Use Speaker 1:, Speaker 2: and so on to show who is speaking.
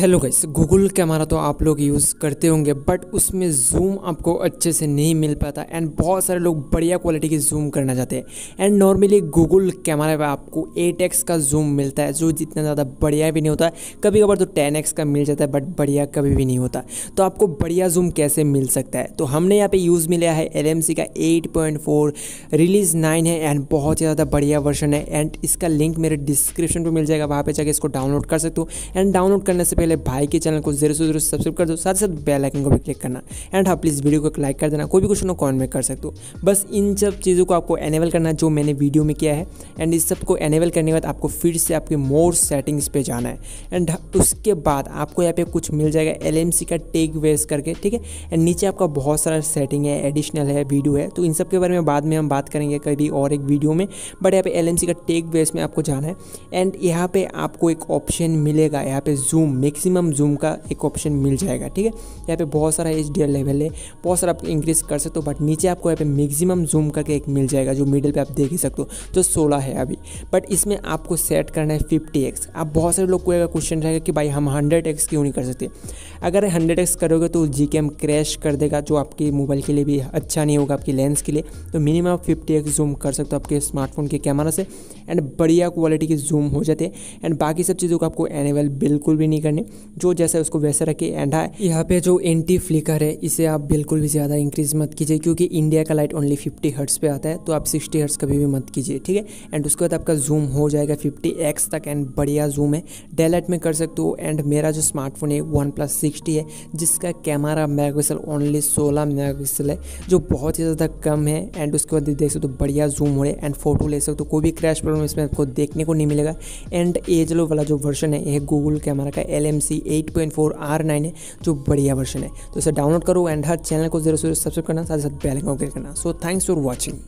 Speaker 1: hello guys Google camera तो आप लोग यूज़ करते होंगे बट उसमें जूम आपको अच्छे से नहीं मिल पाता एंड बहुत सारे लोग बढ़िया क्वालिटी की जूम करना चाहते हैं एंड नॉर्मली गूगल कैमरा पर आपको 8x का जूम मिलता है जो जितना ज़्यादा बढ़िया भी नहीं होता कभी कभार तो 10x का मिल जाता है बट बढ़िया कभी भी नहीं होता तो आपको बढ़िया जूम कैसे मिल सकता है तो हमने यहाँ पर यूज़ मिला है एल का एट रिलीज़ नाइन है एंड बहुत ही ज़्यादा बढ़िया वर्जन है एंड इसका लिंक मेरे डिस्क्रिप्शन पर मिल जाएगा वहाँ पर जाकर इसको डाउनलोड कर सकते हो एंड डाउनलोड करने से पहले पहले भाई के चैनल को जरूर से जरूर सब्सक्राइब कर दो साथ साथ बेल आइकन को भी क्लिक करना एंड हाँ प्लीज़ वीडियो को एक लाइक कर देना कोई भी क्वेश्चन हो कॉमेंट में कर सकते हो बस इन सब चीज़ों को आपको एनेबल करना जो मैंने वीडियो में किया है एंड इस सबको एनेबल करने के बाद आपको फिर से आपके मोर सेटिंग्स पर जाना है एंड हाँ, उसके बाद आपको यहाँ पे कुछ मिल जाएगा एल का टेक वेस करके ठीक है एंड नीचे आपका बहुत सारा सेटिंग है एडिशनल है वीडियो है तो इन सब के बारे में बाद में हम बात करेंगे कभी और एक वीडियो में बट यहाँ पे एल का टेक वेस में आपको जाना है एंड यहाँ पे आपको एक ऑप्शन मिलेगा यहाँ पे जूम मिक्स मैक्सिमम जूम का एक ऑप्शन मिल जाएगा ठीक है यहाँ पे बहुत सारा एच डी लेवल है बहुत सारा आप इंक्रीज कर सकते हो बट नीचे आपको यहाँ पे मैक्सिमम जूम करके एक मिल जाएगा जो मिडिल पे आप देख ही सकते हो जो सोलह है अभी बट इसमें आपको सेट करना है फिफ्टी एक्स आप बहुत सारे लोग को क्वेश्चन रहेगा कि भाई हम हंड्रेड एक्स क्यों नहीं कर सकते अगर हंड्रेड एक्स करोगे तो जी क्रैश कर देगा जो आपके मोबाइल के लिए भी अच्छा नहीं होगा आपकी लेंस के लिए तो मिनिमम आप फिफ्टी एक्स जूम कर सकते हो आपके स्मार्टफोन के कैमरा से एंड बढ़िया क्वालिटी के जूम हो जाते हैं एंड बाकी सब चीज़ों को आपको एनेबल बिल्कुल भी नहीं करने ने जो जैसा है उसको वैसे रखे एंड हाँ यहाँ पे जो एंटी फ्लिकर है इसे आप बिल्कुल भी ज़्यादा इंक्रीज मत कीजिए क्योंकि इंडिया का लाइट ओनली फिफ्टी हर्ट्स पे आता है तो आप सिक्सटी हर्ट्स कभी भी मत कीजिए ठीक है एंड उसके बाद आपका जूम हो जाएगा फिफ्टी एक्स तक एंड बढ़िया जूम है डेलाइट में कर सकते हो एंड मेरा जो स्मार्टफोन है वन प्लस सिक्सटी है जिसका कैमरा मेगापिक्सल ओनली सोलह मेगापिक्सल है जो बहुत ही ज़्यादा कम है एंड उसके बाद देख सकते हो बढ़िया जूम हो रहा है एंड फोटो ले सकते हो कोई भी क्रैश प्रॉब्लम इसमें आपको देखने को नहीं मिलेगा एंड एजलो वाला जो वर्जन है यह गूगल कैमरा का L M C eight point four R nine है जो बढ़िया वर्षन है तो इसे डाउनलोड करो एंड हर चैनल को जरूर सब्सक्राइब करना साथ ही साथ बेल आइकन क्लिक करना सो थैंक्स फॉर वॉचिंग